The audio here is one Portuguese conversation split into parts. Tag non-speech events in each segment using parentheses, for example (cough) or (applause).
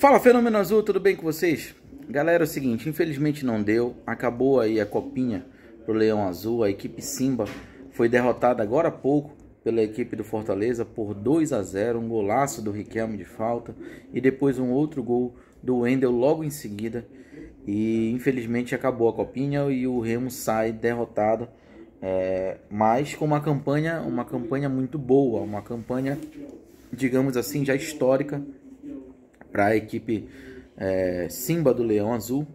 Fala Fenômeno Azul, tudo bem com vocês? Galera, é o seguinte, infelizmente não deu, acabou aí a copinha pro Leão Azul, a equipe Simba foi derrotada agora há pouco pela equipe do Fortaleza por 2 a 0, um golaço do Riquelme de falta e depois um outro gol do Wendel logo em seguida e infelizmente acabou a copinha e o Remo sai derrotado, é, mas com uma campanha, uma campanha muito boa, uma campanha, digamos assim, já histórica para a equipe é, Simba do Leão Azul,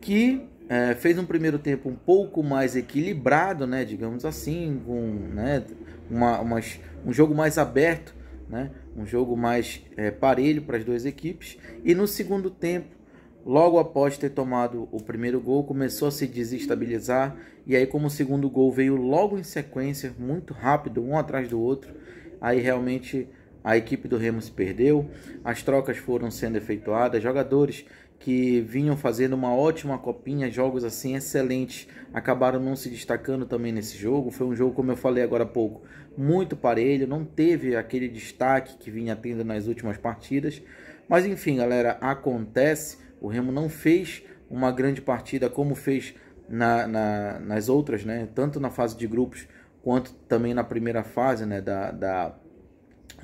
que é, fez um primeiro tempo um pouco mais equilibrado, né, digamos assim, com né, uma, uma, um jogo mais aberto, né, um jogo mais é, parelho para as duas equipes. E no segundo tempo, logo após ter tomado o primeiro gol, começou a se desestabilizar. E aí, como o segundo gol veio logo em sequência, muito rápido, um atrás do outro, aí realmente a equipe do Remo se perdeu, as trocas foram sendo efetuadas, jogadores que vinham fazendo uma ótima copinha, jogos assim excelentes, acabaram não se destacando também nesse jogo. Foi um jogo, como eu falei agora há pouco, muito parelho, não teve aquele destaque que vinha tendo nas últimas partidas. Mas enfim, galera, acontece. O Remo não fez uma grande partida como fez na, na, nas outras, né? Tanto na fase de grupos quanto também na primeira fase, né? Da, da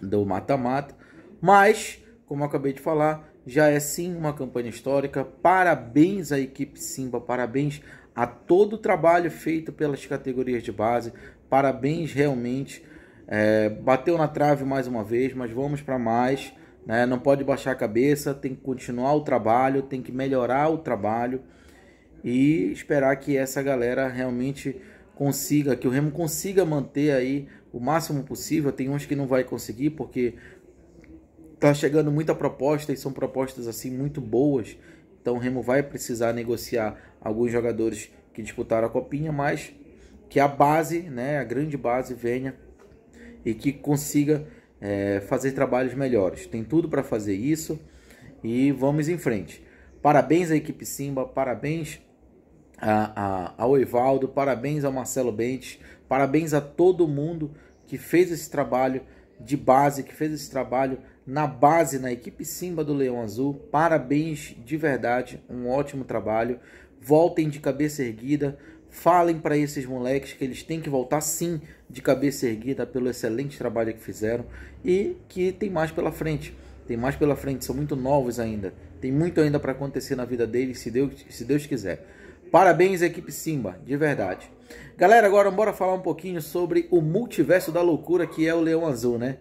do mata-mata. Mas, como acabei de falar, já é sim uma campanha histórica. Parabéns à equipe Simba, parabéns a todo o trabalho feito pelas categorias de base. Parabéns realmente. É, bateu na trave mais uma vez, mas vamos para mais. Né? Não pode baixar a cabeça, tem que continuar o trabalho, tem que melhorar o trabalho e esperar que essa galera realmente consiga, que o Remo consiga manter aí o máximo possível. Tem uns que não vai conseguir porque tá chegando muita proposta e são propostas assim muito boas. Então o Remo vai precisar negociar alguns jogadores que disputaram a copinha, mas que a base, né, a grande base venha e que consiga é, fazer trabalhos melhores. Tem tudo para fazer isso e vamos em frente. Parabéns à equipe Simba, parabéns a, a, ao Evaldo, parabéns ao Marcelo Bentes, parabéns a todo mundo que fez esse trabalho de base, que fez esse trabalho na base, na equipe Simba do Leão Azul. Parabéns de verdade, um ótimo trabalho. Voltem de cabeça erguida, falem para esses moleques que eles têm que voltar sim de cabeça erguida pelo excelente trabalho que fizeram e que tem mais pela frente. Tem mais pela frente, são muito novos ainda. Tem muito ainda para acontecer na vida deles, se Deus, se Deus quiser. Parabéns, equipe Simba, de verdade. Galera, agora bora falar um pouquinho sobre o multiverso da loucura que é o Leão Azul, né?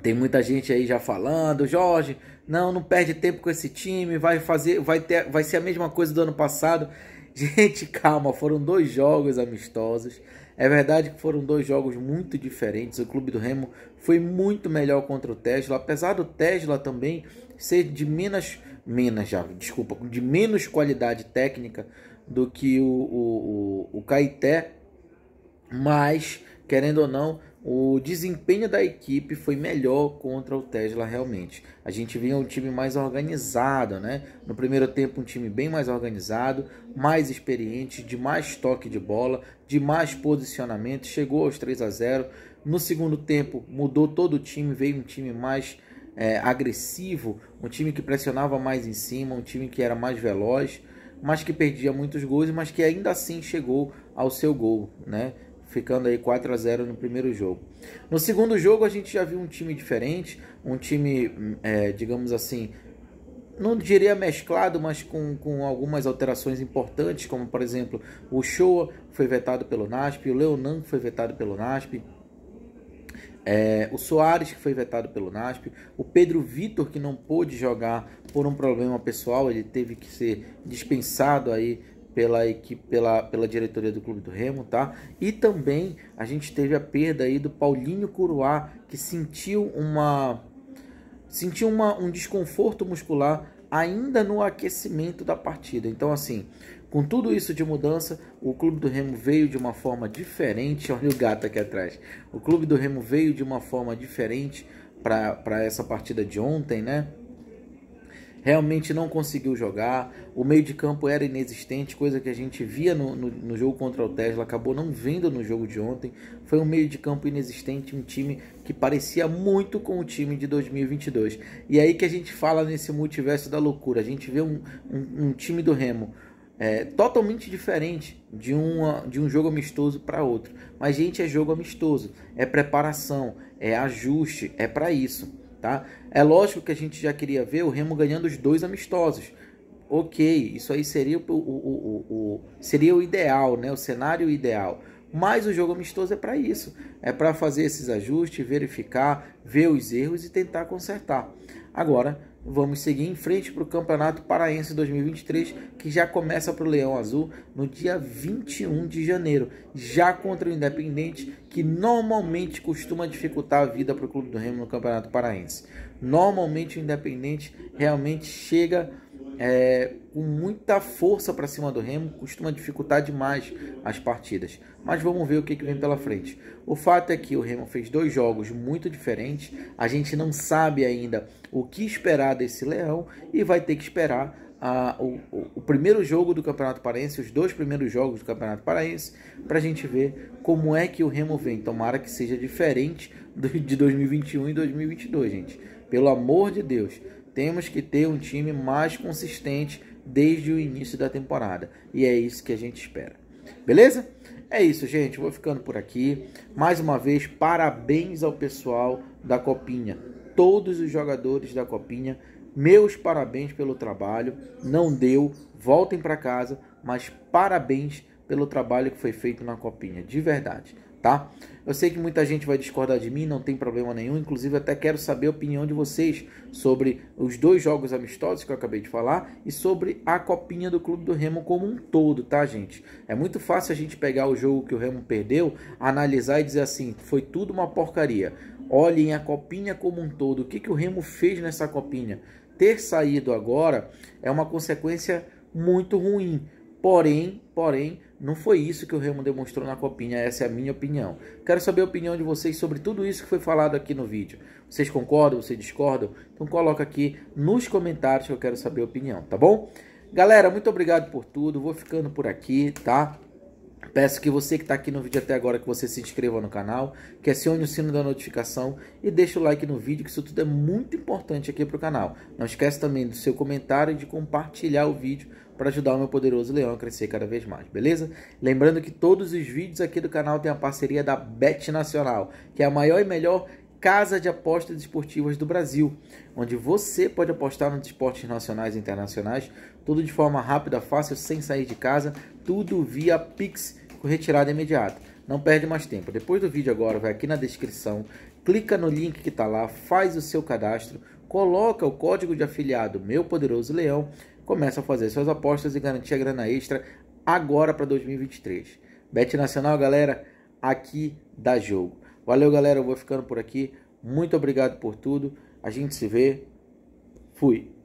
Tem muita gente aí já falando, Jorge, não, não perde tempo com esse time, vai fazer, vai ter, vai ser a mesma coisa do ano passado. (laughs) Gente, calma, foram dois jogos amistosos. É verdade que foram dois jogos muito diferentes. O clube do Remo foi muito melhor contra o Tesla, apesar do Tesla também ser de Minas menos, já, desculpa, de menos qualidade técnica do que o, o, o, o Caeté, mas, querendo ou não, o desempenho da equipe foi melhor contra o Tesla realmente. A gente vinha um time mais organizado, né? No primeiro tempo um time bem mais organizado, mais experiente, de mais toque de bola, de mais posicionamento, chegou aos 3 a 0. No segundo tempo mudou todo o time, veio um time mais é, agressivo, um time que pressionava mais em cima, um time que era mais veloz, mas que perdia muitos gols, mas que ainda assim chegou ao seu gol, né? ficando aí 4 a 0 no primeiro jogo. No segundo jogo a gente já viu um time diferente, um time, é, digamos assim, não diria mesclado, mas com, com algumas alterações importantes, como por exemplo o Shoa foi vetado pelo NASP, o Leonan foi vetado pelo NASP, é, o Soares, que foi vetado pelo NASP, o Pedro Vitor, que não pôde jogar por um problema pessoal, ele teve que ser dispensado aí pela equipe, pela, pela diretoria do Clube do Remo, tá? E também a gente teve a perda aí do Paulinho Curuá, que sentiu uma sentiu uma, um desconforto muscular ainda no aquecimento da partida. Então, assim, com tudo isso de mudança, o Clube do Remo veio de uma forma diferente. (laughs) Olha o gato aqui atrás. O Clube do Remo veio de uma forma diferente para essa partida de ontem, né? realmente não conseguiu jogar. O meio de campo era inexistente, coisa que a gente via no, no, no, jogo contra o Tesla, acabou não vendo no jogo de ontem. Foi um meio de campo inexistente, um time que parecia muito com o time de 2022. E é aí que a gente fala nesse multiverso da loucura. A gente vê um, um, um time do Remo é, totalmente diferente de, uma, de um jogo amistoso para outro. Mas, gente, é jogo amistoso, é preparação, é ajuste, é para isso. Tá? É lógico que a gente já queria ver o Remo ganhando os dois amistosos. Ok, isso aí seria o, o, o, o seria o ideal, né? o cenário ideal. Mas o jogo amistoso é para isso, é para fazer esses ajustes, verificar, ver os erros e tentar consertar. Agora, Vamos seguir em frente para o Campeonato Paraense 2023, que já começa para o Leão Azul no dia 21 de janeiro, já contra o Independente, que normalmente costuma dificultar a vida para o Clube do Remo no Campeonato Paraense. Normalmente o Independente realmente chega é, com muita força para cima do Remo, costuma dificultar demais as partidas. Mas vamos ver o que, que vem pela frente. O fato é que o Remo fez dois jogos muito diferentes, a gente não sabe ainda o que esperar desse Leão e vai ter que esperar a, o, o, primeiro jogo do Campeonato Paraense, os dois primeiros jogos do Campeonato Paraense, para a gente ver como é que o Remo vem. Tomara que seja diferente do, de 2021 e 2022, gente. Pelo amor de Deus. Temos que ter um time mais consistente desde o início da temporada. E é isso que a gente espera. Beleza? É isso, gente. Vou ficando por aqui. Mais uma vez, parabéns ao pessoal da Copinha. Todos os jogadores da Copinha, meus parabéns pelo trabalho. Não deu, voltem para casa, mas parabéns pelo trabalho que foi feito na Copinha, de verdade tá? Eu sei que muita gente vai discordar de mim, não tem problema nenhum. Inclusive, até quero saber a opinião de vocês sobre os dois jogos amistosos que eu acabei de falar e sobre a copinha do Clube do Remo como um todo, tá, gente? É muito fácil a gente pegar o jogo que o Remo perdeu, analisar e dizer assim: foi tudo uma porcaria. Olhem a copinha como um todo. O que, que o Remo fez nessa copinha? Ter saído agora é uma consequência muito ruim. Porém, porém, não foi isso que o Remo demonstrou na Copinha, essa é a minha opinião. Quero saber a opinião de vocês sobre tudo isso que foi falado aqui no vídeo. Vocês concordam, vocês discordam? Então coloca aqui nos comentários que eu quero saber a opinião, tá bom? Galera, muito obrigado por tudo, vou ficando por aqui, tá? Peço que você que está aqui no vídeo até agora, que você se inscreva no canal, que acione o sino da notificação e deixe o like no vídeo, que isso tudo é muito importante aqui para o canal. Não esquece também do seu comentário e de compartilhar o vídeo para ajudar o meu poderoso leão a crescer cada vez mais, beleza? Lembrando que todos os vídeos aqui do canal têm a parceria da Bet Nacional, que é a maior e melhor casa de apostas esportivas do Brasil, onde você pode apostar nos esportes nacionais e internacionais, tudo de forma rápida, fácil, sem sair de casa, tudo via Pix com retirada imediata. Não perde mais tempo. Depois do vídeo agora, vai aqui na descrição, clica no link que está lá, faz o seu cadastro, coloca o código de afiliado Meu Poderoso Leão, começa a fazer suas apostas e garantir a grana extra agora para 2023. Bet Nacional, galera, aqui dá jogo. Valeu, galera, eu vou ficando por aqui. Muito obrigado por tudo. A gente se vê. Fui.